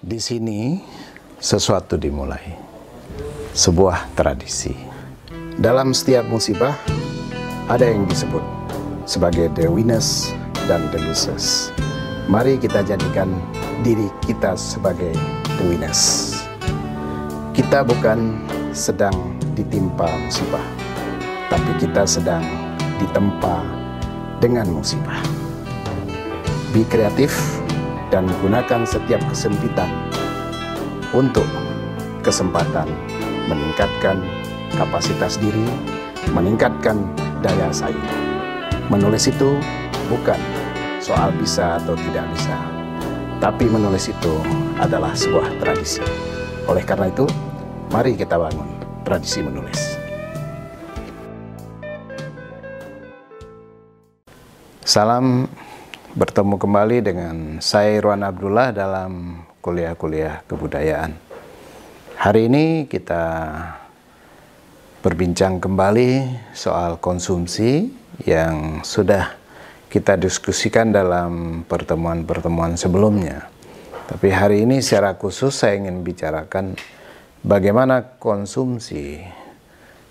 Di sini sesuatu dimulai, sebuah tradisi. Dalam setiap musibah ada yang disebut sebagai the winners dan the losers. Mari kita jadikan diri kita sebagai the winners. Kita bukan sedang ditimpa musibah, tapi kita sedang ditempa dengan musibah. Be kreatif dan gunakan setiap kesempitan untuk kesempatan meningkatkan kapasitas diri, meningkatkan daya saing. Menulis itu bukan soal bisa atau tidak bisa, tapi menulis itu adalah sebuah tradisi. Oleh karena itu, mari kita bangun tradisi menulis. Salam bertemu kembali dengan saya Irwan Abdullah dalam kuliah-kuliah kebudayaan. Hari ini kita berbincang kembali soal konsumsi yang sudah kita diskusikan dalam pertemuan-pertemuan sebelumnya. Tapi hari ini secara khusus saya ingin bicarakan bagaimana konsumsi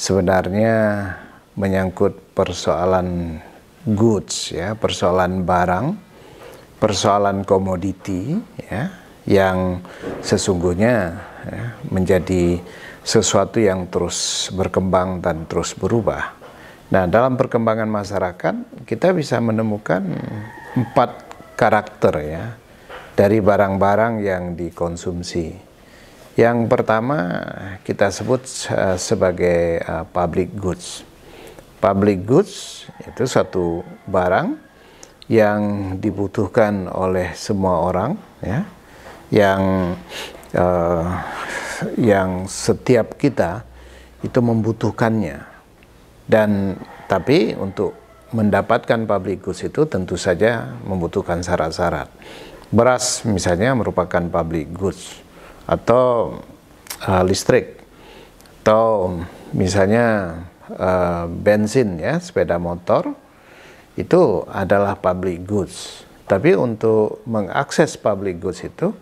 sebenarnya menyangkut persoalan goods ya, persoalan barang, persoalan komoditi ya yang sesungguhnya ya, menjadi sesuatu yang terus berkembang dan terus berubah. Nah, dalam perkembangan masyarakat kita bisa menemukan empat karakter ya dari barang-barang yang dikonsumsi. Yang pertama kita sebut uh, sebagai uh, public goods public goods itu satu barang yang dibutuhkan oleh semua orang ya yang uh, yang setiap kita itu membutuhkannya dan tapi untuk mendapatkan public goods itu tentu saja membutuhkan syarat-syarat beras misalnya merupakan public goods atau uh, listrik atau misalnya uh, bensin ya sepeda motor itu adalah public goods. Tapi untuk mengakses public goods itu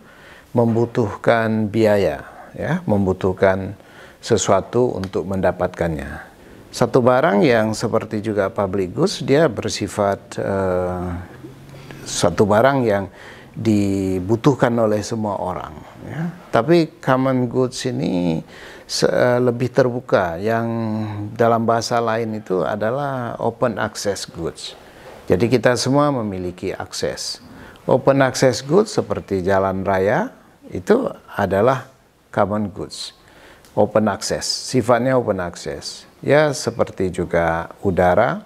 membutuhkan biaya, ya, membutuhkan sesuatu untuk mendapatkannya. Satu barang yang seperti juga public goods dia bersifat uh, satu barang yang dibutuhkan oleh semua orang. Ya. Tapi common goods ini eh, lebih terbuka, yang dalam bahasa lain itu adalah open access goods. Jadi kita semua memiliki akses. Open access goods seperti jalan raya itu adalah common goods. Open access, sifatnya open access. Ya seperti juga udara,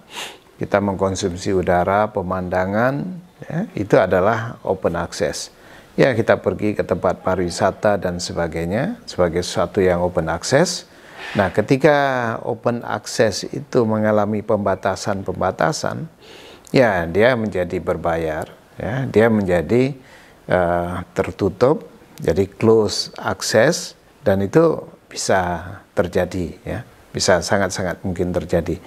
kita mengkonsumsi udara, pemandangan, ya, itu adalah open access. Ya kita pergi ke tempat pariwisata dan sebagainya sebagai sesuatu yang open access. Nah ketika open access itu mengalami pembatasan-pembatasan, ya dia menjadi berbayar, ya dia menjadi uh, tertutup, jadi close access dan itu bisa terjadi ya, bisa sangat-sangat mungkin terjadi.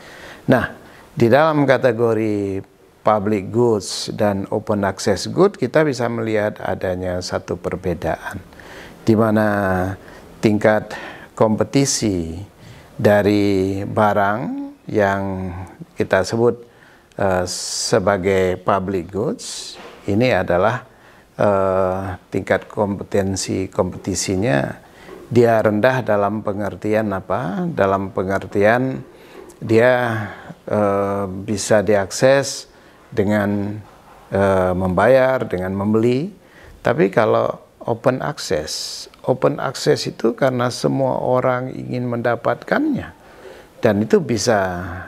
Nah di dalam kategori public goods dan open access good kita bisa melihat adanya satu perbedaan di mana tingkat kompetisi dari barang yang kita sebut uh, sebagai public goods ini adalah uh, tingkat kompetensi kompetisinya dia rendah dalam pengertian apa? Dalam pengertian dia uh, bisa diakses dengan e, membayar, dengan membeli. Tapi kalau open access, open access itu karena semua orang ingin mendapatkannya. Dan itu bisa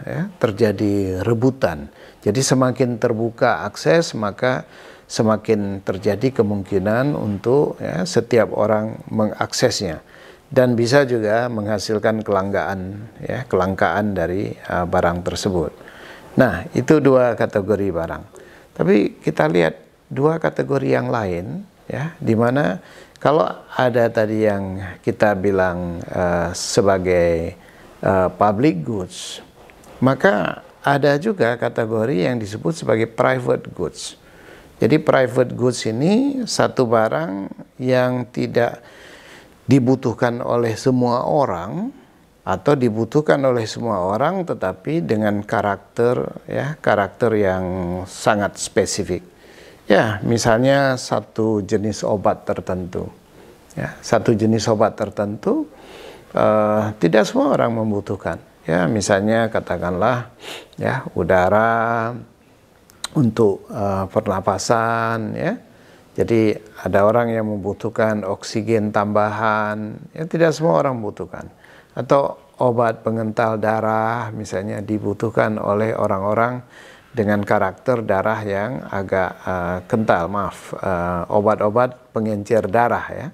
ya, terjadi rebutan. Jadi semakin terbuka akses maka semakin terjadi kemungkinan untuk ya, setiap orang mengaksesnya dan bisa juga menghasilkan kelangkaan ya kelangkaan dari uh, barang tersebut. Nah, itu dua kategori barang. Tapi kita lihat dua kategori yang lain ya, di mana kalau ada tadi yang kita bilang uh, sebagai uh, public goods, maka ada juga kategori yang disebut sebagai private goods. Jadi private goods ini satu barang yang tidak dibutuhkan oleh semua orang, atau dibutuhkan oleh semua orang tetapi dengan karakter ya karakter yang sangat spesifik ya misalnya satu jenis obat tertentu ya satu jenis obat tertentu uh, tidak semua orang membutuhkan ya misalnya katakanlah ya udara untuk uh, pernapasan ya jadi ada orang yang membutuhkan oksigen tambahan ya tidak semua orang membutuhkan atau obat pengental darah misalnya dibutuhkan oleh orang-orang dengan karakter darah yang agak uh, kental maaf uh, obat-obat pengencer darah ya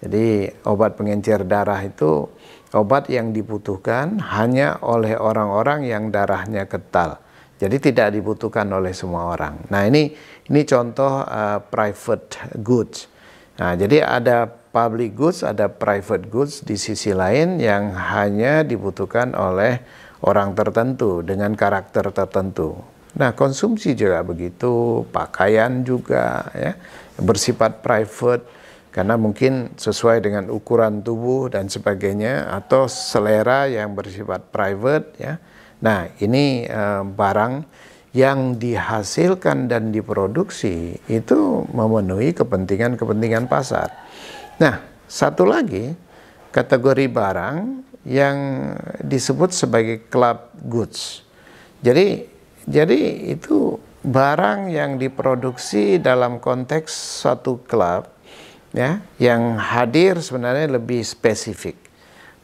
jadi obat pengencer darah itu obat yang dibutuhkan hanya oleh orang-orang yang darahnya kental jadi tidak dibutuhkan oleh semua orang nah ini ini contoh uh, private goods nah jadi ada public goods, ada private goods di sisi lain yang hanya dibutuhkan oleh orang tertentu dengan karakter tertentu. Nah, konsumsi juga begitu, pakaian juga ya, bersifat private karena mungkin sesuai dengan ukuran tubuh dan sebagainya atau selera yang bersifat private ya. Nah, ini e, barang yang dihasilkan dan diproduksi itu memenuhi kepentingan-kepentingan pasar. Nah, satu lagi kategori barang yang disebut sebagai club goods. Jadi jadi itu barang yang diproduksi dalam konteks satu klub ya yang hadir sebenarnya lebih spesifik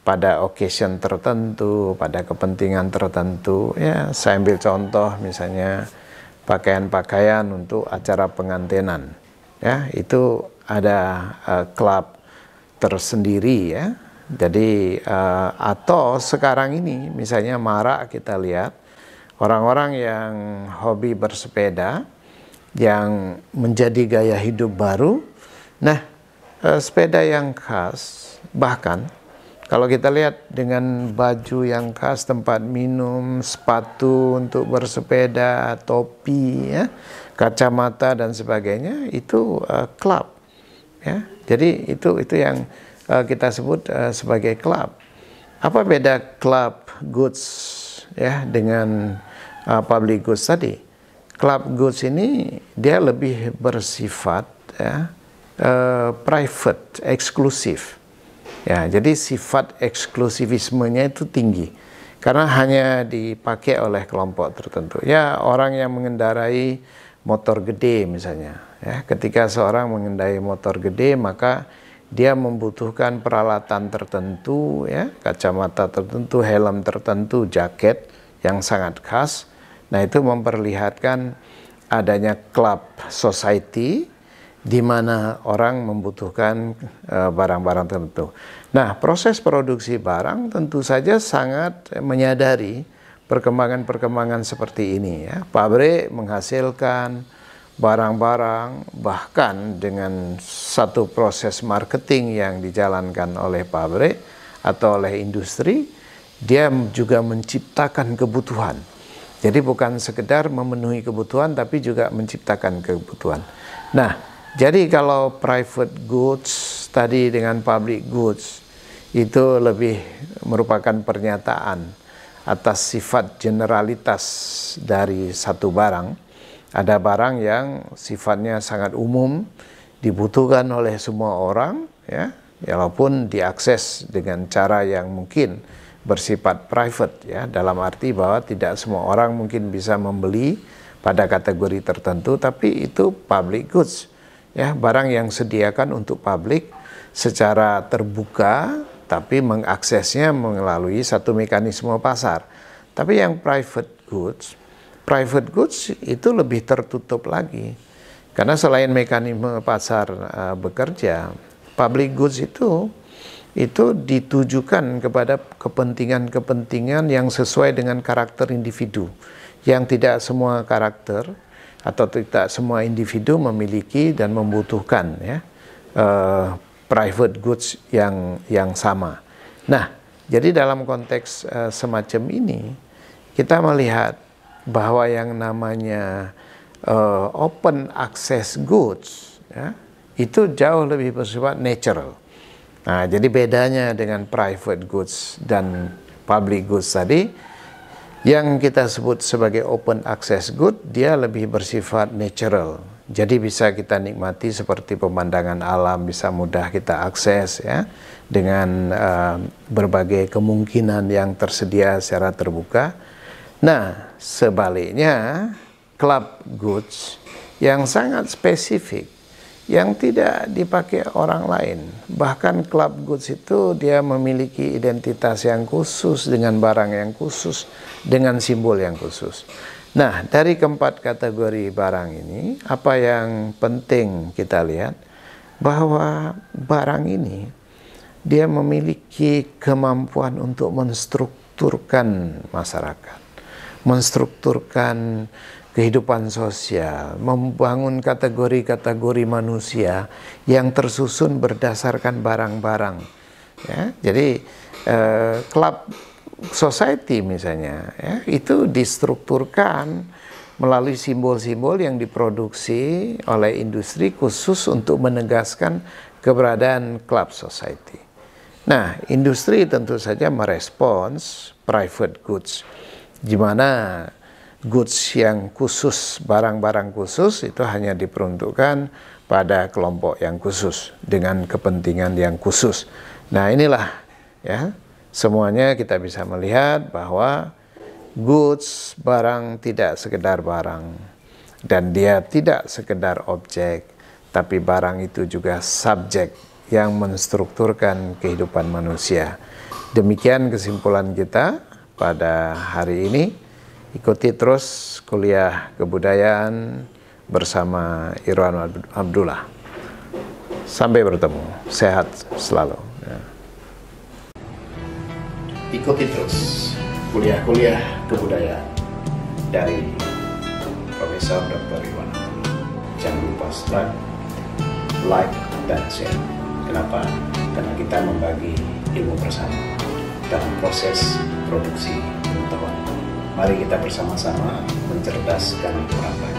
pada occasion tertentu, pada kepentingan tertentu ya. Saya ambil contoh misalnya pakaian-pakaian untuk acara pengantinan. Ya, itu ada uh, klub tersendiri ya. Jadi uh, atau sekarang ini misalnya marak kita lihat orang-orang yang hobi bersepeda yang menjadi gaya hidup baru. Nah, uh, sepeda yang khas bahkan kalau kita lihat dengan baju yang khas, tempat minum, sepatu untuk bersepeda, topi, ya, kacamata dan sebagainya, itu klub. Uh, ya jadi itu itu yang uh, kita sebut uh, sebagai klub. apa beda klub goods ya dengan uh, public goods tadi Klub goods ini dia lebih bersifat ya uh, private eksklusif ya jadi sifat eksklusivismenya itu tinggi karena hanya dipakai oleh kelompok tertentu ya orang yang mengendarai motor gede misalnya Ya, ketika seorang mengendai motor gede maka dia membutuhkan peralatan tertentu, ya, kacamata tertentu, helm tertentu, jaket yang sangat khas. Nah, itu memperlihatkan adanya club society di mana orang membutuhkan e, barang-barang tertentu. Nah, proses produksi barang tentu saja sangat menyadari perkembangan-perkembangan seperti ini ya. Pabrik menghasilkan barang-barang, bahkan dengan satu proses marketing yang dijalankan oleh pabrik atau oleh industri, dia juga menciptakan kebutuhan. Jadi bukan sekedar memenuhi kebutuhan, tapi juga menciptakan kebutuhan. Nah, jadi kalau private goods tadi dengan public goods itu lebih merupakan pernyataan atas sifat generalitas dari satu barang ada barang yang sifatnya sangat umum, dibutuhkan oleh semua orang, ya, walaupun diakses dengan cara yang mungkin bersifat private, ya, dalam arti bahwa tidak semua orang mungkin bisa membeli pada kategori tertentu, tapi itu public goods, ya, barang yang sediakan untuk publik secara terbuka, tapi mengaksesnya melalui satu mekanisme pasar. Tapi yang private goods private goods itu lebih tertutup lagi. Karena selain mekanisme pasar uh, bekerja, public goods itu itu ditujukan kepada kepentingan-kepentingan yang sesuai dengan karakter individu. Yang tidak semua karakter atau tidak semua individu memiliki dan membutuhkan ya uh, private goods yang yang sama. Nah, jadi dalam konteks uh, semacam ini kita melihat bahwa yang namanya uh, open access goods ya, itu jauh lebih bersifat natural. Nah, jadi bedanya dengan private goods dan public goods tadi, yang kita sebut sebagai open access good, dia lebih bersifat natural. Jadi bisa kita nikmati seperti pemandangan alam, bisa mudah kita akses ya dengan uh, berbagai kemungkinan yang tersedia secara terbuka Nah, sebaliknya club goods yang sangat spesifik yang tidak dipakai orang lain. Bahkan club goods itu dia memiliki identitas yang khusus dengan barang yang khusus, dengan simbol yang khusus. Nah, dari keempat kategori barang ini, apa yang penting kita lihat bahwa barang ini dia memiliki kemampuan untuk menstrukturkan masyarakat menstrukturkan kehidupan sosial, membangun kategori-kategori manusia yang tersusun berdasarkan barang-barang. Ya, jadi eh, club society misalnya, ya, itu distrukturkan melalui simbol-simbol yang diproduksi oleh industri khusus untuk menegaskan keberadaan club society. Nah, industri tentu saja merespons private goods gimana goods yang khusus, barang-barang khusus itu hanya diperuntukkan pada kelompok yang khusus dengan kepentingan yang khusus. Nah, inilah ya. Semuanya kita bisa melihat bahwa goods barang tidak sekedar barang dan dia tidak sekedar objek, tapi barang itu juga subjek yang menstrukturkan kehidupan manusia. Demikian kesimpulan kita pada hari ini. Ikuti terus kuliah kebudayaan bersama Irwan Abdullah. Sampai bertemu, sehat selalu. Ya. Ikuti terus kuliah-kuliah kebudayaan dari Profesor Dr. Irwan Jangan lupa subscribe, like, dan share. Kenapa? Karena kita membagi ilmu bersama dalam proses produksi pengetahuan. Mari kita bersama-sama mencerdaskan orang